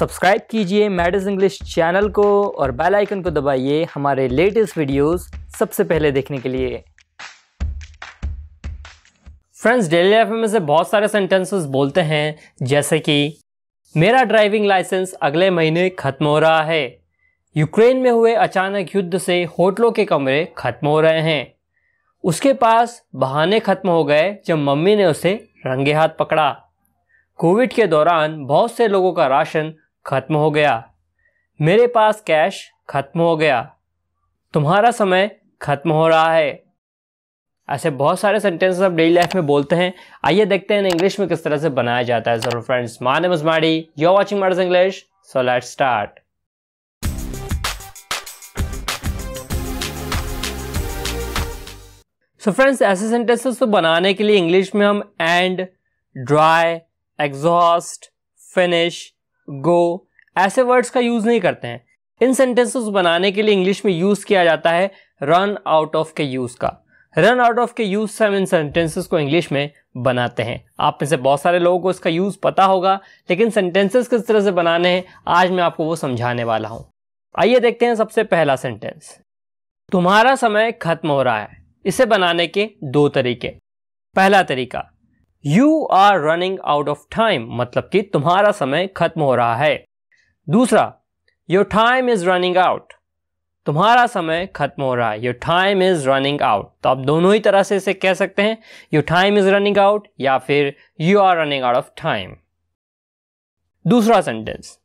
Subscribe कीजिए मैडस English channel को और बेल आइकन को दबाइए हमारे लेटेस्ट वीडियोस सबसे पहले देखने के लिए फ्रेंड्स डेली लाइफ में से बहुत सारे सेंटेंसेस बोलते हैं जैसे कि मेरा ड्राइविंग लाइसेंस अगले महीने खत्म हो रहा है यूक्रेन में हुए अचानक युद्ध से होटलों के कमरे खत्म हो रहे हैं उसके पास बहाने खत्म हो गए जब मम्मी ने उसे रंगे हाथ पकड़ा कोविड के दौरान बहुत से लोगों का राशन खत्म हो गया मेरे पास कैश खत्म हो गया तुम्हारा समय खत्म हो रहा है ऐसे बहुत सारे सेंटेंसेस आप डेली लाइफ में बोलते हैं आइए देखते हैं इंग्लिश में किस तरह से बनाया जाता है जरूर फ्रेंड्स माने मजमाड़ी you are English so let start so friends ऐसे सेंटेंसेस तो बनाने के लिए इंग्लिश में हम end dry exhaust finish go ऐसे वर्ड्स का यूज़ नहीं करते हैं इन सेंटेंसेस बनाने के लिए इंग्लिश में यूज़ किया जाता है रन आउट ऑफ के यूज़ का रन आउट ऑफ के यूज़ से हम इन सेंटेंसेस को इंग्लिश में बनाते हैं आप में से बहुत सारे लोगों को इसका यूज़ पता होगा लेकिन सेंटेंसेस किस तरह से बनाने हैं आज मैं आपको वो समझाने वाला हूँ आइए देखते हैं सबसे पहला सेंटेंस तुम्हारा समय खत्म हो रहा है इसे बनाने के दो तरीके पहला तरीका you are running out of time मतलब कि तुम्हारा समय खत्म हो रहा है दूसरा your time is running out तुम्हारा समय खत्म हो रहा है your time is running out तो आप दोनों ही तरह से इसे कह सकते हैं your time is running out या फिर you are running out of time दूसरा सेंटेंस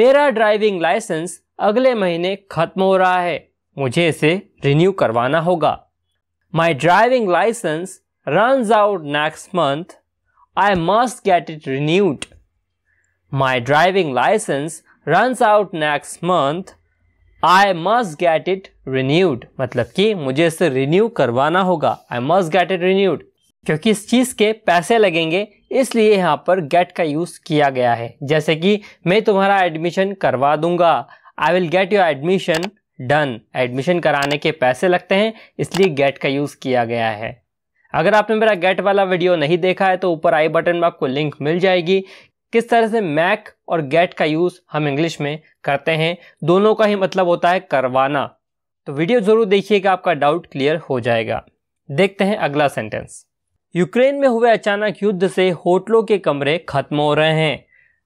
मेरा ड्राइविंग लाइसेंस अगले महीने खत्म हो रहा है मुझे इसे रिन्यू करवाना होगा my driving licence run out next month I must get it renewed. My driving license runs out next month. I must get it renewed. मतलब कि मुझे इसे रिन्यू करवाना होगा I must get it renewed. क्योंकि इस चीज़ के पैसे लगेंगे इसलिए यहाँ पर गेट का यूज़ किया गया है जैसे कि मैं तुम्हारा एडमिशन करवा दूंगा I will get your admission done admission कराने के पैसे लगते हैं इसलिए गेट का यूज़ किया गया है अगर आपने मेरा गेट वाला वीडियो नहीं देखा है तो ऊपर आई बटन में आपको लिंक मिल जाएगी किस तरह से मैक और गेट का यूज़ हम इंग्लिश में करते हैं दोनों का ही मतलब होता है करवाना तो वीडियो ज़रूर देखिएगा आपका डाउट क्लियर हो जाएगा देखते हैं अगला सेंटेंस यूक्रेन में हुए अचानक युद्ध से होटलों के कमरे खत्म हो रहे हैं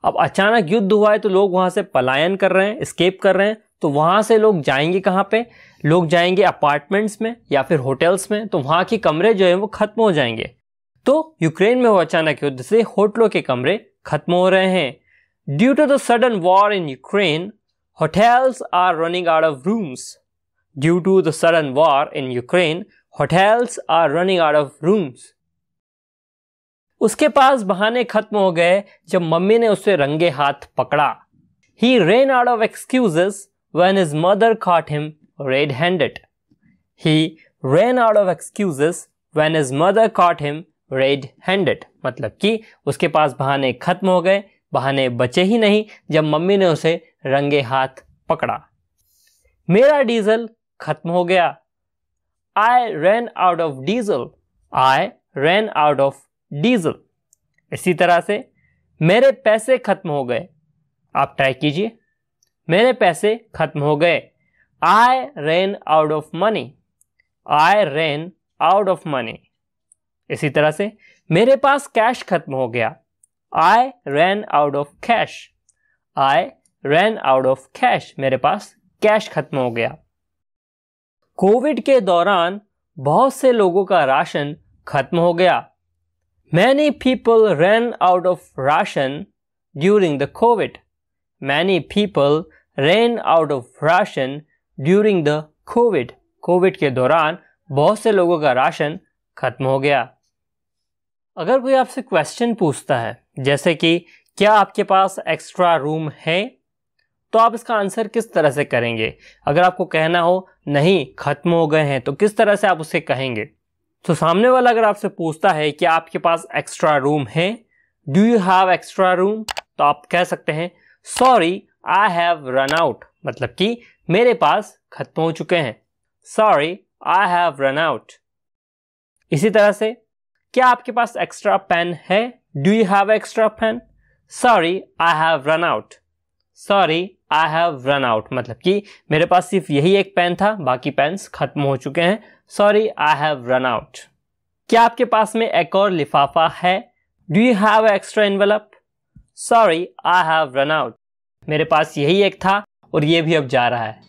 अब अचानक युद्ध हुआ है तो लोग वहाँ से पलायन कर रहे हैं स्केप कर रहे हैं तो वहाँ से लोग जाएंगे कहाँ पे लोग जाएंगे अपार्टमेंट्स में या फिर होटल्स में तो वहाँ के कमरे जो है वो ख़त्म हो जाएंगे तो यूक्रेन में वो अचानक युद्ध से होटलों के कमरे ख़त्म हो रहे हैं due to the sudden war in Ukraine hotels are running out of rooms due to the sudden war in Ukraine hotels are running out of rooms उसके पास बहाने खत्म हो गए जब मम्मी ने उसे रंगे हाथ पकड़ा he ran out of excuses when his mother caught him red handed. He ran out of excuses when his mother caught him red handed मतलब कि उसके पास बहाने खत्म हो गए बहाने बचे ही नहीं जब मम्मी ने उसे रंगे हाथ पकड़ा मेरा डीजल खत्म हो गया I ran out of diesel I ran out of diesel इसी तरह से मेरे पैसे खत्म हो गए आप ट्राई कीजिए मेरे पैसे खत्म हो गए I ran out of money I ran out of money इसी तरह से मेरे पास कैश खत्म हो गया I ran out of cash I ran out of cash मेरे पास कैश खत्म हो गया कोविड के दौरान बहुत से लोगों का राशन खत्म हो गया many people ran out of ration during the COVID many people ran out of ration during the COVID. COVID के दौरान बहुत से लोगों का राशन खत्म हो गया अगर कोई आपसे क्वेश्चन पूछता है जैसे कि क्या आपके पास एक्स्ट्रा रूम है तो आप इसका आंसर किस तरह से करेंगे अगर आपको कहना हो नहीं खत्म हो गए हैं तो किस तरह से आप उसे कहेंगे तो सामने वाला अगर आपसे पूछता है कि आपके पास एक्स्ट्रा रूम है do you have extra room तो आप कह सकते हैं sorry I have run out मतलब कि मेरे पास खत्म हो चुके हैं sorry I have run out इसी तरह से क्या आपके पास एक्स्ट्रा पेन है do you have extra pen sorry I have run out sorry I have run out मतलब कि मेरे पास सिर्फ यही एक पेन था बाकी पेन्स खत्म हो चुके हैं sorry I have run out क्या आपके पास में एक और लिफाफा है do you have extra envelope sorry I have run out मेरे पास यही एक था और ये भी अब जा रहा है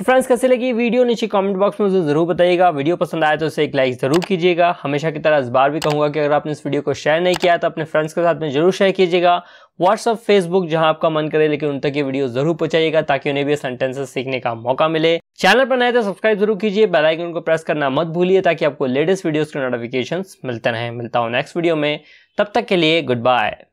तो फ्रेंड्स कैसे लगी वीडियो नीचे कमेंट बॉक्स में मुझे ज़रूर बताइएगा वीडियो पसंद आए तो उसे एक लाइक ज़रूर कीजिएगा हमेशा की तरह इस बार भी कहूँगा कि अगर आपने इस वीडियो को शेयर नहीं किया तो अपने फ्रेंड्स के साथ में जरूर शेयर कीजिएगा व्हाट्सअप फेसबुक जहां आपका मन करे लेकिन उन तक ये वीडियो जरूर पहुंचाइएगा ताकि उन्हें भी सेंटेंसेस सीखने का मौका मिले चैनल पर नए तो सब्सक्राइब जरूर कीजिए बेल आइकन को प्रेस करना मत भूलिए ताकि आपको लेटेस्ट वीडियोस के नोटिफिकेशन मिलते रहे मिलता हूँ नेक्स्ट वीडियो में तब तक के लिए गुड बाय